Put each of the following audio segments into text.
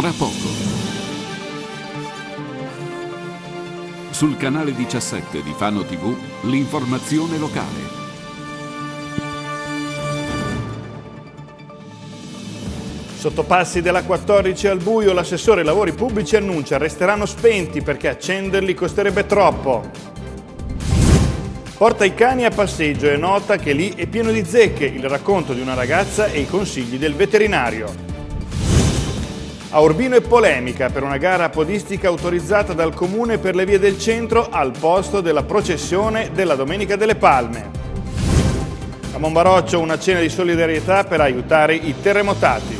tra poco. Sul canale 17 di Fano TV, l'informazione locale. Sottopassi della 14 al buio, l'assessore lavori pubblici annuncia resteranno spenti perché accenderli costerebbe troppo. Porta i cani a passeggio e nota che lì è pieno di zecche, il racconto di una ragazza e i consigli del veterinario. A Urbino è polemica per una gara podistica autorizzata dal Comune per le vie del centro al posto della processione della Domenica delle Palme. A Monbaroccio una cena di solidarietà per aiutare i terremotati.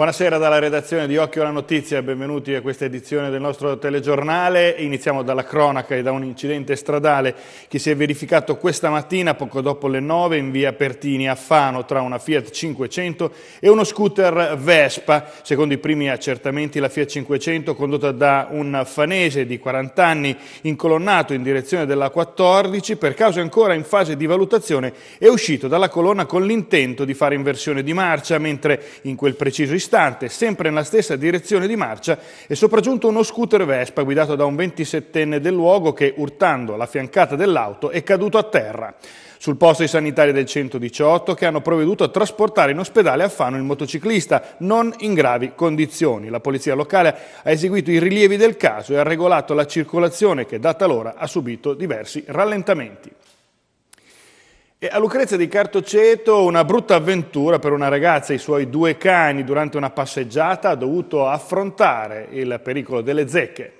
Buonasera dalla redazione di Occhio alla Notizia, benvenuti a questa edizione del nostro telegiornale. Iniziamo dalla cronaca e da un incidente stradale che si è verificato questa mattina poco dopo le 9 in via Pertini a Fano tra una Fiat 500 e uno scooter Vespa. Secondo i primi accertamenti la Fiat 500 condotta da un fanese di 40 anni incolonnato in direzione della 14 per caso ancora in fase di valutazione è uscito dalla colonna con l'intento di fare inversione di marcia mentre in quel preciso istante istante, sempre nella stessa direzione di marcia, è sopraggiunto uno scooter Vespa guidato da un 27enne del luogo che, urtando la fiancata dell'auto, è caduto a terra. Sul posto i sanitari del 118 che hanno provveduto a trasportare in ospedale a Fano il motociclista, non in gravi condizioni. La polizia locale ha eseguito i rilievi del caso e ha regolato la circolazione che, data l'ora, ha subito diversi rallentamenti. E a Lucrezia di Cartoceto una brutta avventura per una ragazza e i suoi due cani durante una passeggiata ha dovuto affrontare il pericolo delle zecche.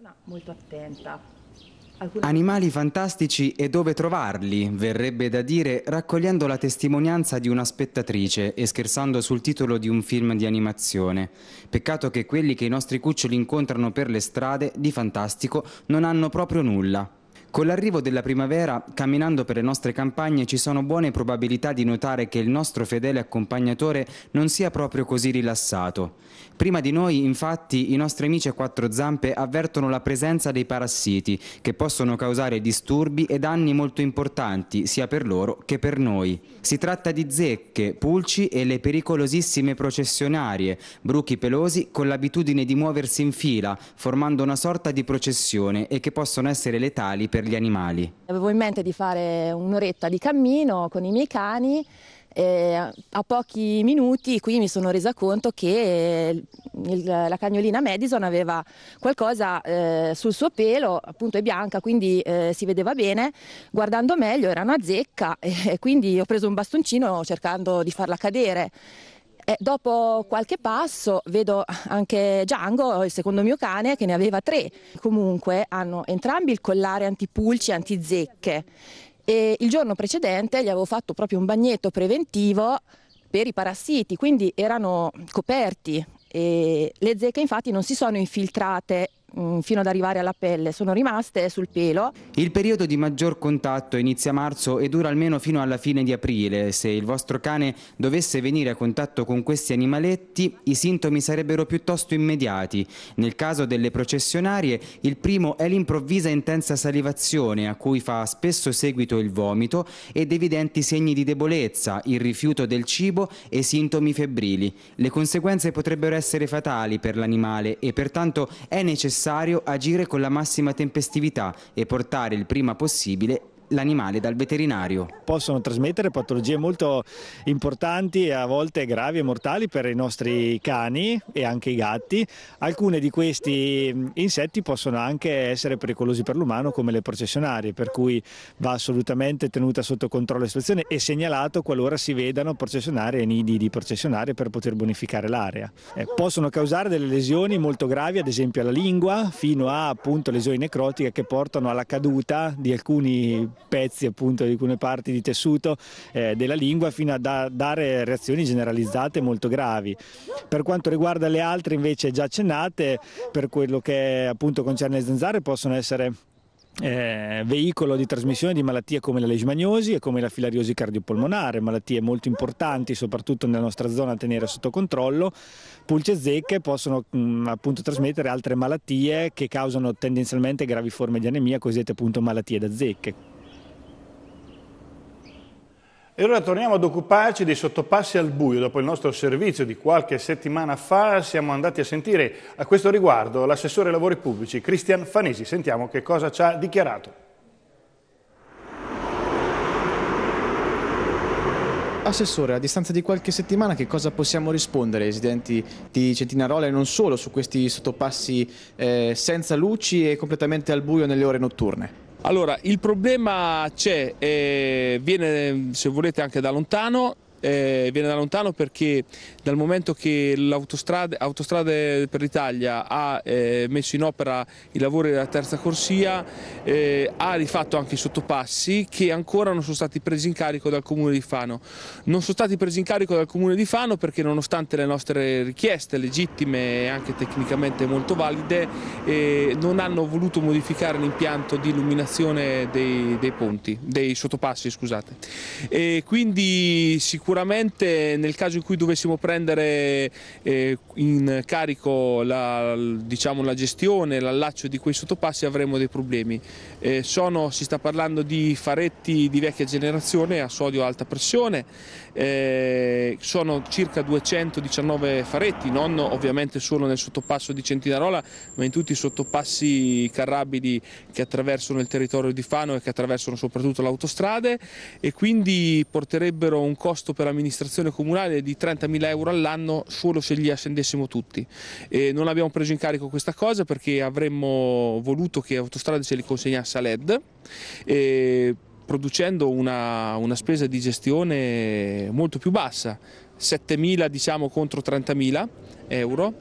No, molto attenta. Alcune... Animali fantastici e dove trovarli, verrebbe da dire raccogliendo la testimonianza di una spettatrice e scherzando sul titolo di un film di animazione. Peccato che quelli che i nostri cuccioli incontrano per le strade di fantastico non hanno proprio nulla. Con l'arrivo della primavera, camminando per le nostre campagne, ci sono buone probabilità di notare che il nostro fedele accompagnatore non sia proprio così rilassato. Prima di noi, infatti, i nostri amici a quattro zampe avvertono la presenza dei parassiti, che possono causare disturbi e danni molto importanti, sia per loro che per noi. Si tratta di zecche, pulci e le pericolosissime processionarie, bruchi pelosi con l'abitudine di muoversi in fila, formando una sorta di processione e che possono essere letali per per gli animali. Avevo in mente di fare un'oretta di cammino con i miei cani eh, a pochi minuti qui mi sono resa conto che il, la cagnolina Madison aveva qualcosa eh, sul suo pelo, appunto è bianca, quindi eh, si vedeva bene. Guardando meglio era una zecca e quindi ho preso un bastoncino cercando di farla cadere. E eh, dopo qualche passo vedo anche Django, il secondo mio cane, che ne aveva tre. Comunque hanno entrambi il collare antipulci e antizecche. E il giorno precedente gli avevo fatto proprio un bagnetto preventivo per i parassiti, quindi erano coperti. E le zecche infatti non si sono infiltrate Mm, fino ad arrivare alla pelle sono rimaste sul pelo. Il periodo di maggior contatto inizia marzo e dura almeno fino alla fine di aprile. Se il vostro cane dovesse venire a contatto con questi animaletti, i sintomi sarebbero piuttosto immediati. Nel caso delle processionarie, il primo è l'improvvisa intensa salivazione a cui fa spesso seguito il vomito ed evidenti segni di debolezza, il rifiuto del cibo e sintomi febbrili. Le conseguenze potrebbero essere fatali per l'animale e pertanto è necessario necessario agire con la massima tempestività e portare il prima possibile l'animale dal veterinario. Possono trasmettere patologie molto importanti e a volte gravi e mortali per i nostri cani e anche i gatti. Alcuni di questi insetti possono anche essere pericolosi per l'umano come le processionarie, per cui va assolutamente tenuta sotto controllo la situazione e segnalato qualora si vedano processionarie e nidi di processionarie per poter bonificare l'area. Eh, possono causare delle lesioni molto gravi, ad esempio alla lingua, fino a appunto lesioni necrotiche che portano alla caduta di alcuni pezzi appunto di alcune parti di tessuto eh, della lingua fino a da dare reazioni generalizzate molto gravi. Per quanto riguarda le altre invece già accennate, per quello che appunto concerne le zanzare possono essere eh, veicolo di trasmissione di malattie come la leishmaniosi e come la filariosi cardiopolmonare, malattie molto importanti soprattutto nella nostra zona a tenere sotto controllo. Pulce zecche possono mh, mm, appunto trasmettere altre malattie che causano tendenzialmente gravi forme di anemia, cosiddette appunto malattie da zecche. E ora torniamo ad occuparci dei sottopassi al buio. Dopo il nostro servizio di qualche settimana fa siamo andati a sentire a questo riguardo l'assessore ai lavori pubblici Cristian Fanesi. Sentiamo che cosa ci ha dichiarato. Assessore, a distanza di qualche settimana che cosa possiamo rispondere ai residenti di Centinarola e non solo su questi sottopassi eh, senza luci e completamente al buio nelle ore notturne? Allora, il problema c'è, eh, viene se volete anche da lontano, eh, viene da lontano perché dal momento che l'autostrada per l'Italia ha eh, messo in opera i lavori della terza corsia, eh, ha rifatto anche i sottopassi che ancora non sono stati presi in carico dal Comune di Fano. Non sono stati presi in carico dal Comune di Fano perché nonostante le nostre richieste legittime e anche tecnicamente molto valide, eh, non hanno voluto modificare l'impianto di illuminazione dei, dei ponti, dei sottopassi scusate. E quindi sicuramente Sicuramente nel caso in cui dovessimo prendere eh, in carico la, diciamo, la gestione, l'allaccio di quei sottopassi avremo dei problemi. Eh, sono, si sta parlando di faretti di vecchia generazione a sodio a alta pressione eh, sono circa 219 faretti, non ovviamente solo nel sottopasso di Centinarola, ma in tutti i sottopassi carrabili che attraversano il territorio di Fano e che attraversano soprattutto le autostrade e quindi porterebbero un costo per l'amministrazione comunale di 30.000 euro all'anno solo se li ascendessimo tutti. E non abbiamo preso in carico questa cosa perché avremmo voluto che Autostrade se li consegnasse a LED. E producendo una, una spesa di gestione molto più bassa, 7.000 diciamo contro 30.000 euro,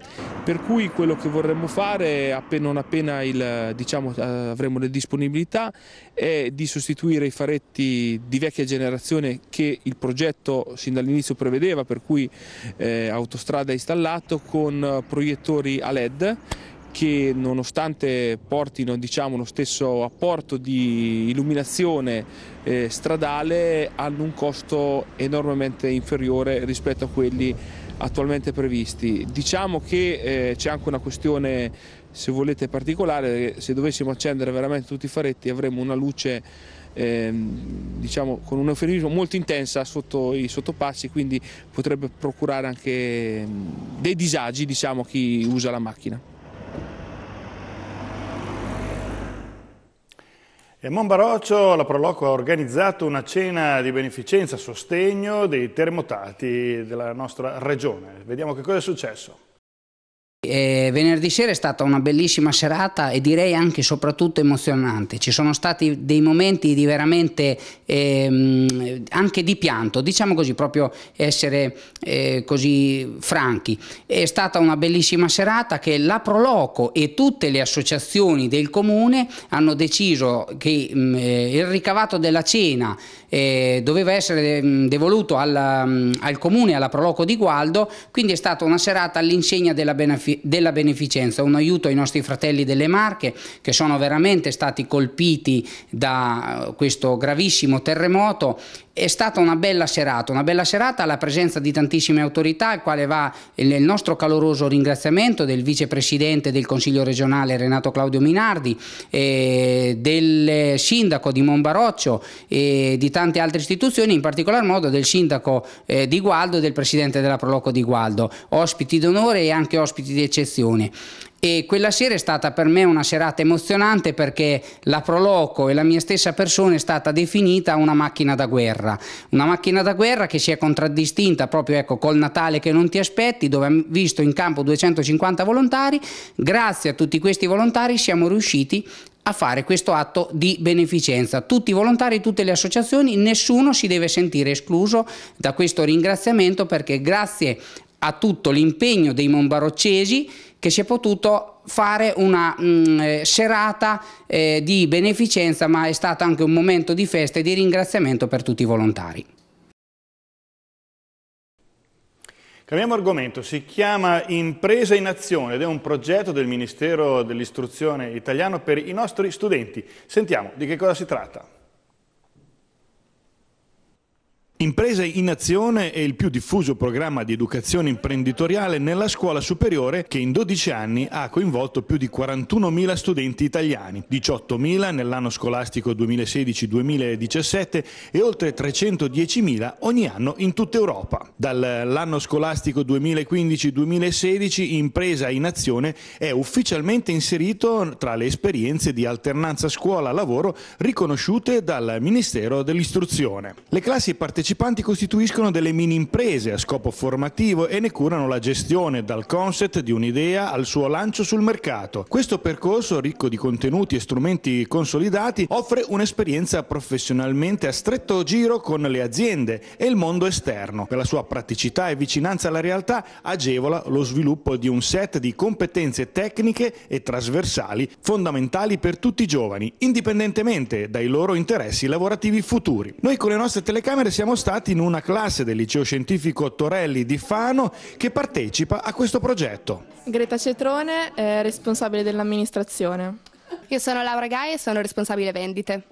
per cui quello che vorremmo fare appena non appena il, diciamo, eh, avremo le disponibilità è di sostituire i faretti di vecchia generazione che il progetto sin dall'inizio prevedeva, per cui eh, autostrada installato, con proiettori a LED che nonostante portino diciamo, lo stesso apporto di illuminazione eh, stradale hanno un costo enormemente inferiore rispetto a quelli attualmente previsti. Diciamo che eh, c'è anche una questione, se volete, particolare, se dovessimo accendere veramente tutti i faretti avremmo una luce eh, diciamo, con un eufemismo molto intensa sotto i sottopassi, quindi potrebbe procurare anche mm, dei disagi diciamo, a chi usa la macchina. E a Monbaroccio la Proloco ha organizzato una cena di beneficenza a sostegno dei terremotati della nostra regione. Vediamo che cosa è successo. E venerdì sera è stata una bellissima serata e direi anche e soprattutto emozionante. Ci sono stati dei momenti di veramente ehm, anche di pianto, diciamo così, proprio essere eh, così franchi. È stata una bellissima serata che la Proloco e tutte le associazioni del comune hanno deciso che mh, mm, eh, il ricavato della cena eh, doveva essere mm, devoluto al, mh, mm, al comune, alla Proloco di Gualdo, quindi è stata una serata all'insegna della beneficenza della beneficenza, un aiuto ai nostri fratelli delle Marche che sono veramente stati colpiti da eh, questo gravissimo terremoto è stata una bella serata, una bella serata alla presenza di tantissime autorità, al quale va il nostro caloroso ringraziamento del vicepresidente del Consiglio regionale Renato Claudio Minardi, eh, del sindaco di Monbaroccio e eh, di tante altre istituzioni, in particolar modo del sindaco eh, di Gualdo e del presidente della Proloco di Gualdo, ospiti d'onore e anche ospiti di eccezione e quella sera è stata per me una serata emozionante perché la Proloco e la mia stessa persona è stata definita una macchina da guerra, una macchina da guerra che si è contraddistinta proprio ecco, col Natale che non ti aspetti, dove abbiamo visto in campo 250 volontari, grazie a tutti questi volontari siamo riusciti a fare questo atto di beneficenza. Tutti i volontari, tutte le associazioni, nessuno si deve sentire escluso da questo ringraziamento perché grazie a tutto l'impegno dei Monbaroccesi che si è potuto fare una mh, mm, eh, serata eh, di beneficenza, ma è stato anche un momento di festa e di ringraziamento per tutti i volontari. Cambiamo argomento, si chiama Impresa in Azione ed è un progetto del Ministero dell'Istruzione italiano per i nostri studenti. Sentiamo di che cosa si tratta. Imprese in Azione è il più diffuso programma di educazione imprenditoriale nella scuola superiore che in 12 anni ha coinvolto più di 41.000 studenti italiani, 18.000 nell'anno scolastico 2016-2017 e oltre 310.000 ogni anno in tutta Europa. Dall'anno scolastico 2015-2016 Impresa in Azione è ufficialmente inserito tra le esperienze di alternanza scuola-lavoro riconosciute dal Ministero dell'Istruzione. Le classi partecipanti partecipanti costituiscono delle mini imprese a scopo formativo e ne curano la gestione dal concept di un'idea al suo lancio sul mercato. Questo percorso, ricco di contenuti e strumenti consolidati, offre un'esperienza professionalmente a stretto giro con le aziende e il mondo esterno. Per la sua praticità e vicinanza alla realtà agevola lo sviluppo di un set di competenze tecniche e trasversali fondamentali per tutti i giovani, indipendentemente dai loro interessi lavorativi futuri. Noi con le nostre telecamere siamo stati in una classe del liceo scientifico Torelli di Fano che partecipa a questo progetto. Greta Cetrone è eh, responsabile dell'amministrazione. Io sono Laura Gai e sono responsabile vendite.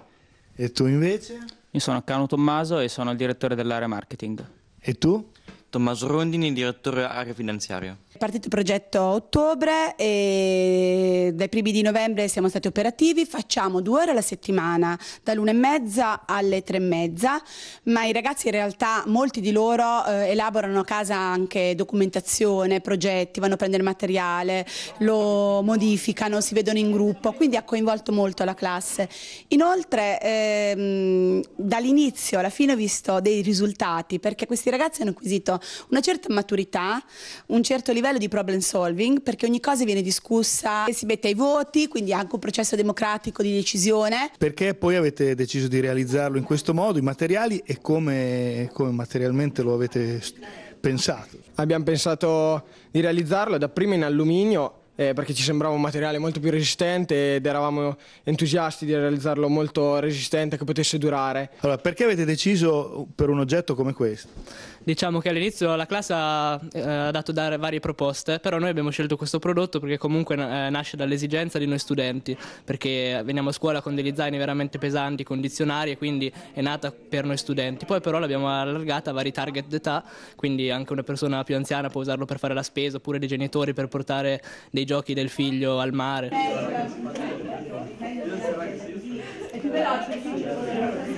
E tu invece? Io sono Cano Tommaso e sono il direttore dell'area marketing. E tu? Tommaso Rondini, direttore area finanziaria partito il progetto a ottobre e dai primi di novembre siamo stati operativi, facciamo due ore alla settimana, dall'una e mezza alle tre e mezza, ma i ragazzi in realtà, molti di loro eh, elaborano a casa anche documentazione, progetti, vanno a prendere materiale, lo modificano, si vedono in gruppo, quindi ha coinvolto molto la classe. Inoltre ehm, dall'inizio alla fine ho visto dei risultati perché questi ragazzi hanno acquisito una certa maturità, un certo livello livello di problem solving perché ogni cosa viene discussa e si mette ai voti, quindi anche un processo democratico di decisione. Perché poi avete deciso di realizzarlo in questo modo, i materiali e come, come materialmente lo avete pensato? Abbiamo pensato di realizzarlo dapprima in alluminio eh, perché ci sembrava un materiale molto più resistente ed eravamo entusiasti di realizzarlo molto resistente che potesse durare. Allora, perché avete deciso per un oggetto come questo? Diciamo che all'inizio la classe ha, eh, ha dato da varie proposte, però noi abbiamo scelto questo prodotto perché comunque eh, nasce dall'esigenza di noi studenti, perché veniamo a scuola con degli zaini veramente pesanti, con dizionari e quindi è nata per noi studenti. Poi però l'abbiamo allargata a vari target d'età, quindi anche una persona più anziana può usarlo per fare la spesa oppure dei genitori per portare dei giochi del figlio al mare. più veloce, È più veloce,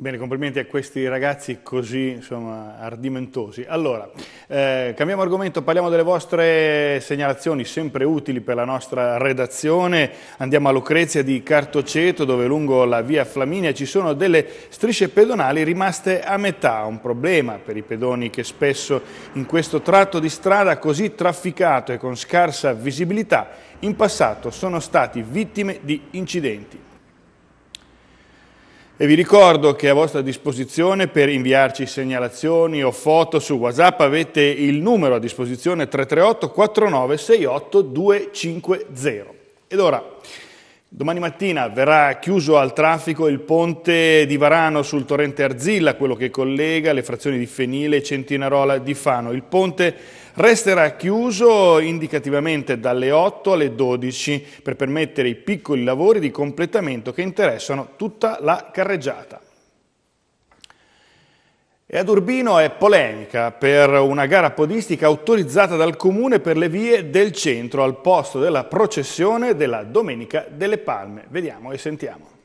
Bene, complimenti a questi ragazzi così insomma, ardimentosi. Allora, eh, cambiamo argomento, parliamo delle vostre segnalazioni sempre utili per la nostra redazione. Andiamo a Lucrezia di Cartoceto, dove lungo la via Flaminia ci sono delle strisce pedonali rimaste a metà. Un problema per i pedoni che spesso in questo tratto di strada così trafficato e con scarsa visibilità in passato sono stati vittime di incidenti. E vi ricordo che a vostra disposizione per inviarci segnalazioni o foto su WhatsApp avete il numero a disposizione 338 4968 250. Ed ora, domani mattina verrà chiuso al traffico il ponte di Varano sul torrente Arzilla, quello che collega le frazioni di Fenile e Centinarola di Fano. Il ponte resterà chiuso indicativamente dalle 8 alle 12 per permettere i piccoli lavori di completamento che interessano tutta la carreggiata. E ad Urbino è polemica per una gara podistica autorizzata dal Comune per le vie del centro al posto della processione della Domenica delle Palme. Vediamo e sentiamo.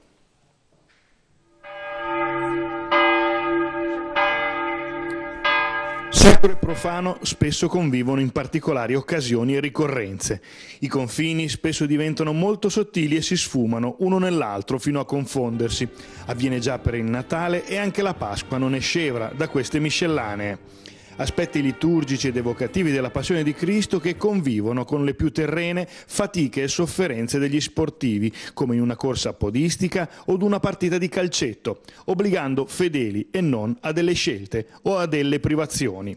Sacro e profano spesso convivono in particolari occasioni e ricorrenze. I confini spesso diventano molto sottili e si sfumano uno nell'altro fino a confondersi. Avviene già per il Natale e anche la Pasqua non è scevra da queste miscellanee aspetti liturgici ed evocativi della passione di Cristo che convivono con le più terrene fatiche e sofferenze degli sportivi, come in una corsa podistica o una partita di calcetto, obbligando fedeli e non a delle scelte o a delle privazioni.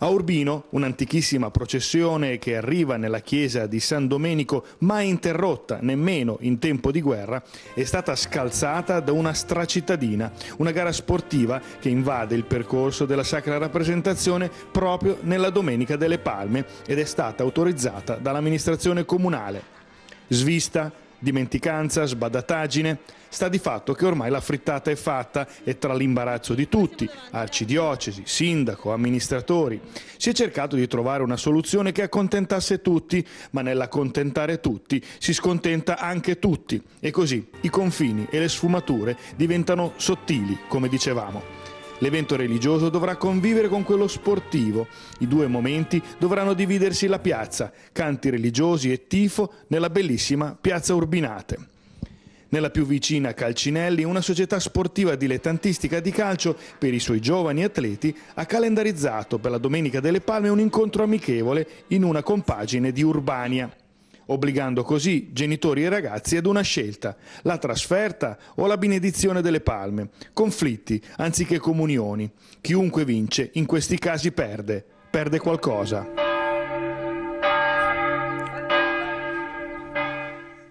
A Urbino, un'antichissima processione che arriva nella chiesa di San Domenico, mai interrotta nemmeno in tempo di guerra, è stata scalzata da una stracittadina, una gara sportiva che invade il percorso della sacra rappresentazione proprio nella Domenica delle Palme ed è stata autorizzata dall'amministrazione comunale. Svista Dimenticanza, sbadataggine, sta di fatto che ormai la frittata è fatta e tra l'imbarazzo di tutti, arcidiocesi, sindaco, amministratori, si è cercato di trovare una soluzione che accontentasse tutti, ma nell'accontentare tutti si scontenta anche tutti e così i confini e le sfumature diventano sottili, come dicevamo. L'evento religioso dovrà convivere con quello sportivo. I due momenti dovranno dividersi la piazza, canti religiosi e tifo nella bellissima piazza Urbinate. Nella più vicina Calcinelli, una società sportiva dilettantistica di calcio per i suoi giovani atleti ha calendarizzato per la Domenica delle Palme un incontro amichevole in una compagine di Urbania obbligando così genitori e ragazzi ad una scelta, la trasferta o la benedizione delle palme, conflitti anziché comunioni. Chiunque vince in questi casi perde, perde qualcosa.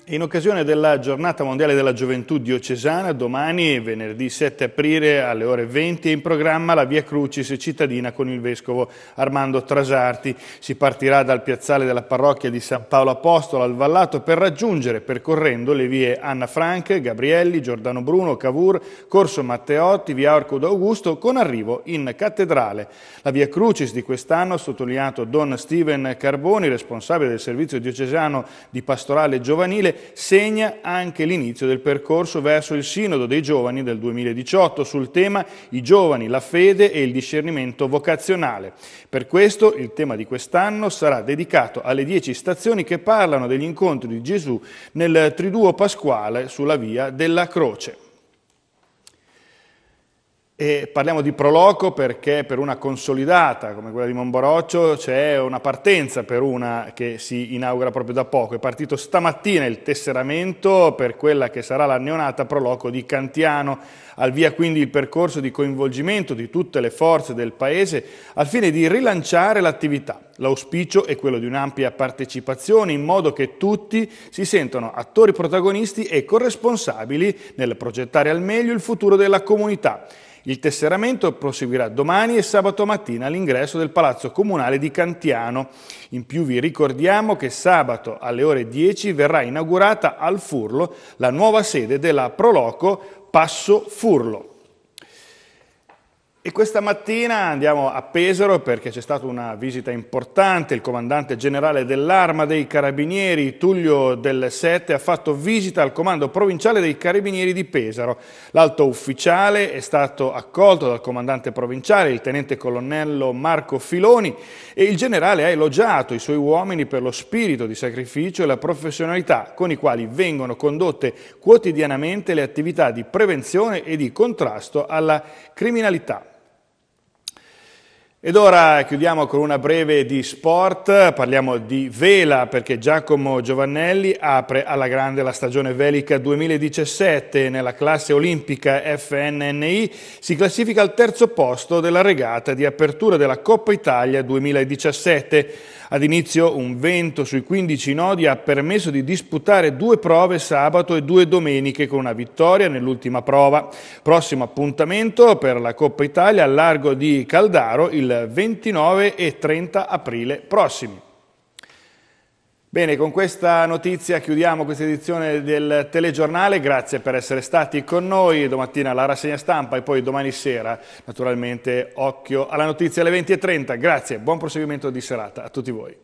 In occasione della giornata mondiale della gioventù diocesana, domani venerdì 7 aprile alle ore 20 è in programma la Via Crucis cittadina con il Vescovo Armando Trasarti. Si partirà dal piazzale della parrocchia di San Paolo Apostolo al Vallato per raggiungere, percorrendo le vie Anna Frank, Gabrielli, Giordano Bruno, Cavour, Corso Matteotti, Via Orco d'Augusto con arrivo in cattedrale. La Via Crucis di quest'anno, ha sottolineato Don Steven Carboni, responsabile del servizio diocesano di pastorale giovanile, segna anche l'inizio del percorso verso il Sinodo dei Giovani del 2018 sul tema I giovani, la fede e il discernimento vocazionale. Per questo il tema di quest'anno sarà dedicato alle dieci stazioni che parlano degli incontri di Gesù nel triduo pasquale sulla via della croce. E parliamo di proloco perché per una consolidata come quella di Monboroccio c'è una partenza per una che si inaugura proprio da poco. È partito stamattina il tesseramento per quella che sarà la neonata proloco di Cantiano. Al via quindi il percorso di coinvolgimento di tutte le forze del Paese al fine di rilanciare l'attività. L'auspicio è quello di un'ampia partecipazione in modo che tutti si sentano attori protagonisti e corresponsabili nel progettare al meglio il futuro della comunità. Il tesseramento proseguirà domani e sabato mattina all'ingresso del Palazzo Comunale di Cantiano. In più vi ricordiamo che sabato alle ore 10 verrà inaugurata al Furlo la nuova sede della Proloco Passo Furlo. E questa mattina andiamo a Pesaro perché c'è stata una visita importante, il comandante generale dell'Arma dei Carabinieri, Tullio del Sette, ha fatto visita al comando provinciale dei Carabinieri di Pesaro. L'alto ufficiale è stato accolto dal comandante provinciale, il tenente colonnello Marco Filoni, e il generale ha elogiato i suoi uomini per lo spirito di sacrificio e la professionalità con i quali vengono condotte quotidianamente le attività di prevenzione e di contrasto alla criminalità. Ed ora chiudiamo con una breve di sport, parliamo di vela perché Giacomo Giovannelli apre alla grande la stagione velica 2017 nella classe olimpica FNNI, si classifica al terzo posto della regata di apertura della Coppa Italia 2017. Ad inizio un vento sui 15 nodi ha permesso di disputare due prove sabato e due domeniche con una vittoria nell'ultima prova. Prossimo appuntamento per la Coppa Italia al largo di Caldaro il 29 e 30 aprile prossimi. Bene, con questa notizia chiudiamo questa edizione del telegiornale, grazie per essere stati con noi, domattina la rassegna stampa e poi domani sera naturalmente occhio alla notizia alle 20.30, grazie, buon proseguimento di serata a tutti voi.